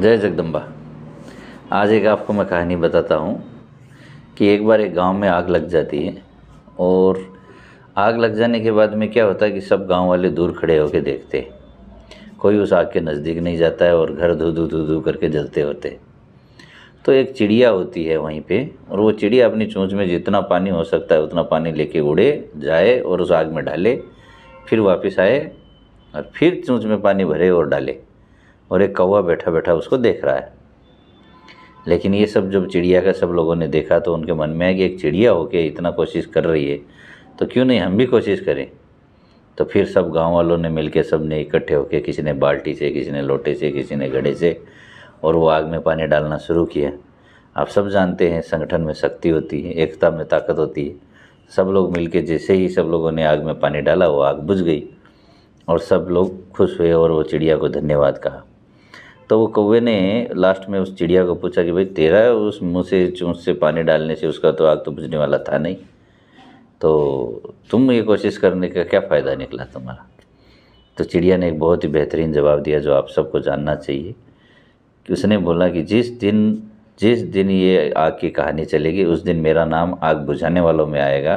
जय जगदम्बा आज एक आपको मैं कहानी बताता हूँ कि एक बार एक गांव में आग लग जाती है और आग लग जाने के बाद में क्या होता है कि सब गांव वाले दूर खड़े होकर देखते कोई उस आग के नज़दीक नहीं जाता है और घर धू धू धू धू करके जलते होते तो एक चिड़िया होती है वहीं पे और वो चिड़िया अपनी चूँच में जितना पानी हो सकता है उतना पानी लेके उड़े जाए और उस आग में डाले फिर वापस आए और फिर चूँच में पानी भरे और डाले और एक कौवा बैठा बैठा उसको देख रहा है लेकिन ये सब जब चिड़िया का सब लोगों ने देखा तो उनके मन में आया कि एक चिड़िया होके इतना कोशिश कर रही है तो क्यों नहीं हम भी कोशिश करें तो फिर सब गांव वालों ने मिलके सब ने इकट्ठे होके किसी ने बाल्टी से किसी ने लोटे से किसी ने घड़े से और वो आग में पानी डालना शुरू किया आप सब जानते हैं संगठन में शक्ति होती है एकता में ताकत होती है सब लोग मिलके जैसे ही सब लोगों ने आग में पानी डाला वो आग बुझ गई और सब लोग खुश हुए और वो चिड़िया को धन्यवाद कहा तो वो कौवे ने लास्ट में उस चिड़िया को पूछा कि भाई तेरा उस मुँह से चूँच से पानी डालने से उसका तो आग तो बुझने वाला था नहीं तो तुम ये कोशिश करने का क्या फ़ायदा निकला तुम्हारा तो चिड़िया ने एक बहुत ही बेहतरीन जवाब दिया जो आप सबको जानना चाहिए कि उसने बोला कि जिस दिन जिस दिन ये आग की कहानी चलेगी उस दिन मेरा नाम आग बुझाने वालों में आएगा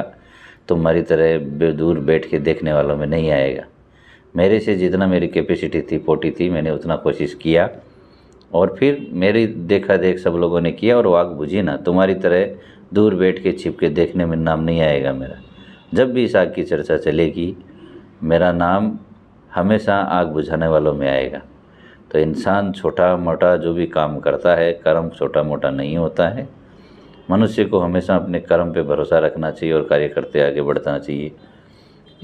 तुम्हारी तो तरह दूर बैठ के देखने वालों में नहीं आएगा मेरे से जितना मेरी कैपेसिटी थी पोटी थी मैंने उतना कोशिश किया और फिर मेरी देखा देख सब लोगों ने किया और आग बुझी ना तुम्हारी तरह दूर बैठ के छिप के देखने में नाम नहीं आएगा मेरा जब भी इस आग की चर्चा चलेगी मेरा नाम हमेशा आग बुझाने वालों में आएगा तो इंसान छोटा मोटा जो भी काम करता है कर्म छोटा मोटा नहीं होता है मनुष्य को हमेशा अपने कर्म पे भरोसा रखना चाहिए और कार्य करते आगे बढ़ना चाहिए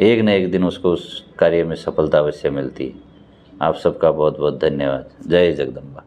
एक न एक दिन उसको उस कार्य में सफलता अवश्य मिलती है आप सबका बहुत बहुत धन्यवाद जय जगदम्बा